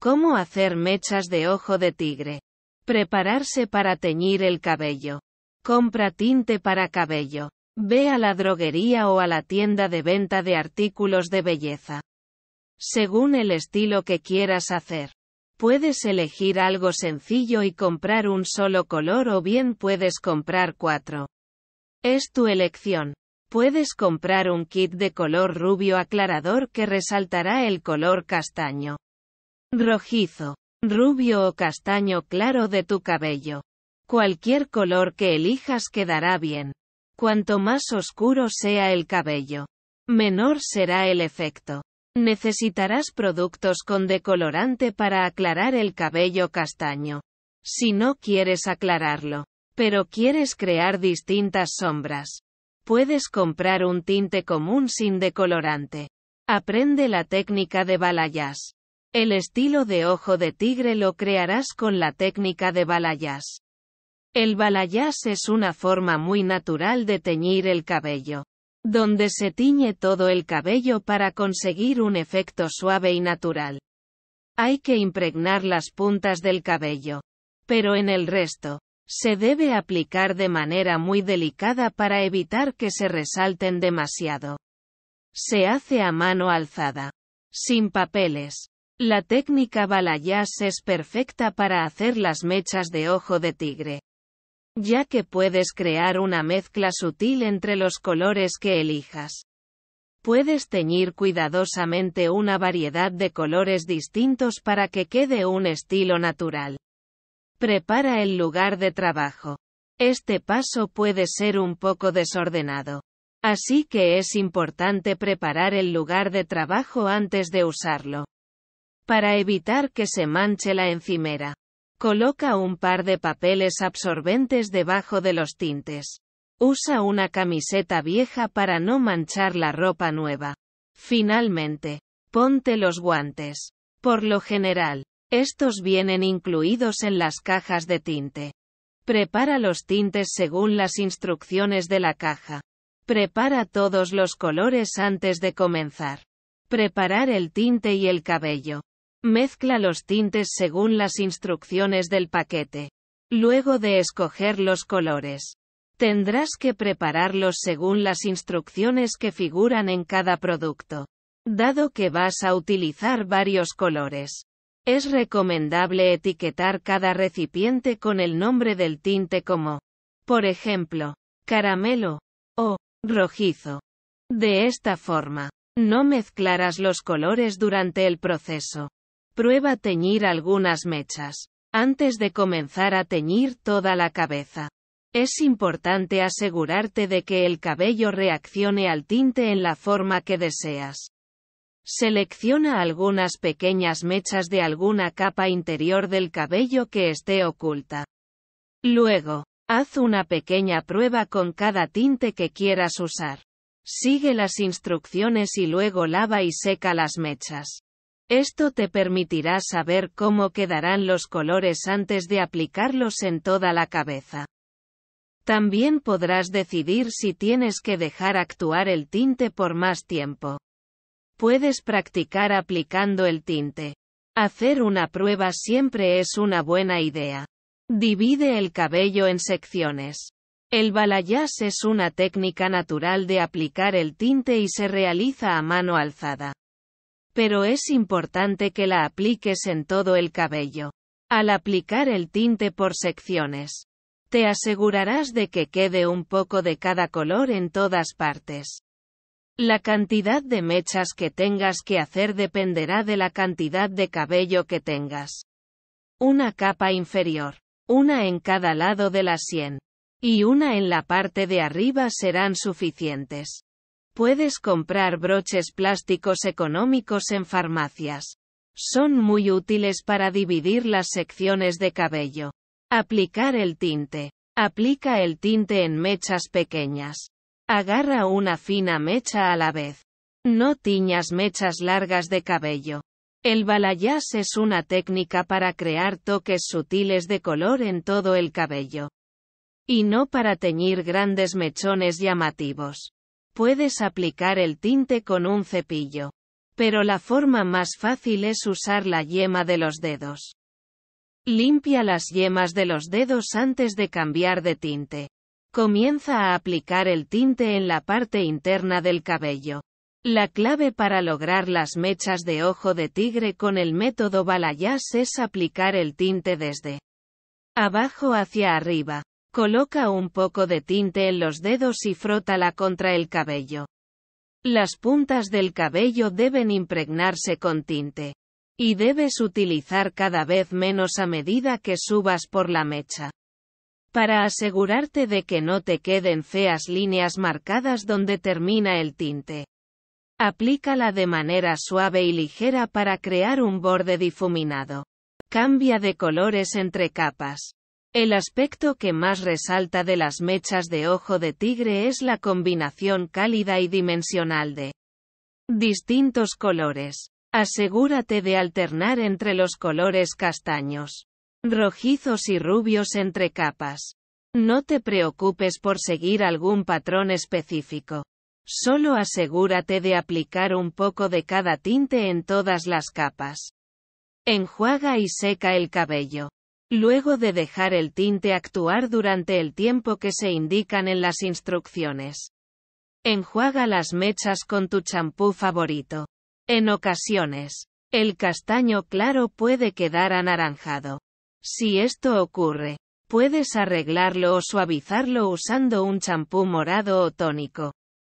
Cómo hacer mechas de ojo de tigre. Prepararse para teñir el cabello. Compra tinte para cabello. Ve a la droguería o a la tienda de venta de artículos de belleza. Según el estilo que quieras hacer. Puedes elegir algo sencillo y comprar un solo color o bien puedes comprar cuatro. Es tu elección. Puedes comprar un kit de color rubio aclarador que resaltará el color castaño rojizo, rubio o castaño claro de tu cabello. Cualquier color que elijas quedará bien. Cuanto más oscuro sea el cabello, menor será el efecto. Necesitarás productos con decolorante para aclarar el cabello castaño. Si no quieres aclararlo, pero quieres crear distintas sombras, puedes comprar un tinte común sin decolorante. Aprende la técnica de balayage. El estilo de ojo de tigre lo crearás con la técnica de balayage. El balayage es una forma muy natural de teñir el cabello, donde se tiñe todo el cabello para conseguir un efecto suave y natural. Hay que impregnar las puntas del cabello, pero en el resto, se debe aplicar de manera muy delicada para evitar que se resalten demasiado. Se hace a mano alzada, sin papeles. La técnica balayage es perfecta para hacer las mechas de ojo de tigre, ya que puedes crear una mezcla sutil entre los colores que elijas. Puedes teñir cuidadosamente una variedad de colores distintos para que quede un estilo natural. Prepara el lugar de trabajo. Este paso puede ser un poco desordenado. Así que es importante preparar el lugar de trabajo antes de usarlo. Para evitar que se manche la encimera. Coloca un par de papeles absorbentes debajo de los tintes. Usa una camiseta vieja para no manchar la ropa nueva. Finalmente, ponte los guantes. Por lo general, estos vienen incluidos en las cajas de tinte. Prepara los tintes según las instrucciones de la caja. Prepara todos los colores antes de comenzar. Preparar el tinte y el cabello. Mezcla los tintes según las instrucciones del paquete. Luego de escoger los colores, tendrás que prepararlos según las instrucciones que figuran en cada producto. Dado que vas a utilizar varios colores, es recomendable etiquetar cada recipiente con el nombre del tinte como, por ejemplo, caramelo o rojizo. De esta forma, no mezclarás los colores durante el proceso. Prueba teñir algunas mechas. Antes de comenzar a teñir toda la cabeza. Es importante asegurarte de que el cabello reaccione al tinte en la forma que deseas. Selecciona algunas pequeñas mechas de alguna capa interior del cabello que esté oculta. Luego, haz una pequeña prueba con cada tinte que quieras usar. Sigue las instrucciones y luego lava y seca las mechas. Esto te permitirá saber cómo quedarán los colores antes de aplicarlos en toda la cabeza. También podrás decidir si tienes que dejar actuar el tinte por más tiempo. Puedes practicar aplicando el tinte. Hacer una prueba siempre es una buena idea. Divide el cabello en secciones. El balayage es una técnica natural de aplicar el tinte y se realiza a mano alzada pero es importante que la apliques en todo el cabello. Al aplicar el tinte por secciones, te asegurarás de que quede un poco de cada color en todas partes. La cantidad de mechas que tengas que hacer dependerá de la cantidad de cabello que tengas. Una capa inferior, una en cada lado de la sien, y una en la parte de arriba serán suficientes. Puedes comprar broches plásticos económicos en farmacias. Son muy útiles para dividir las secciones de cabello. Aplicar el tinte. Aplica el tinte en mechas pequeñas. Agarra una fina mecha a la vez. No tiñas mechas largas de cabello. El balayage es una técnica para crear toques sutiles de color en todo el cabello. Y no para teñir grandes mechones llamativos. Puedes aplicar el tinte con un cepillo. Pero la forma más fácil es usar la yema de los dedos. Limpia las yemas de los dedos antes de cambiar de tinte. Comienza a aplicar el tinte en la parte interna del cabello. La clave para lograr las mechas de ojo de tigre con el método Balayage es aplicar el tinte desde abajo hacia arriba. Coloca un poco de tinte en los dedos y frótala contra el cabello. Las puntas del cabello deben impregnarse con tinte. Y debes utilizar cada vez menos a medida que subas por la mecha. Para asegurarte de que no te queden feas líneas marcadas donde termina el tinte. Aplícala de manera suave y ligera para crear un borde difuminado. Cambia de colores entre capas. El aspecto que más resalta de las mechas de ojo de tigre es la combinación cálida y dimensional de distintos colores. Asegúrate de alternar entre los colores castaños, rojizos y rubios entre capas. No te preocupes por seguir algún patrón específico. Solo asegúrate de aplicar un poco de cada tinte en todas las capas. Enjuaga y seca el cabello. Luego de dejar el tinte actuar durante el tiempo que se indican en las instrucciones. Enjuaga las mechas con tu champú favorito. En ocasiones, el castaño claro puede quedar anaranjado. Si esto ocurre, puedes arreglarlo o suavizarlo usando un champú morado o tónico.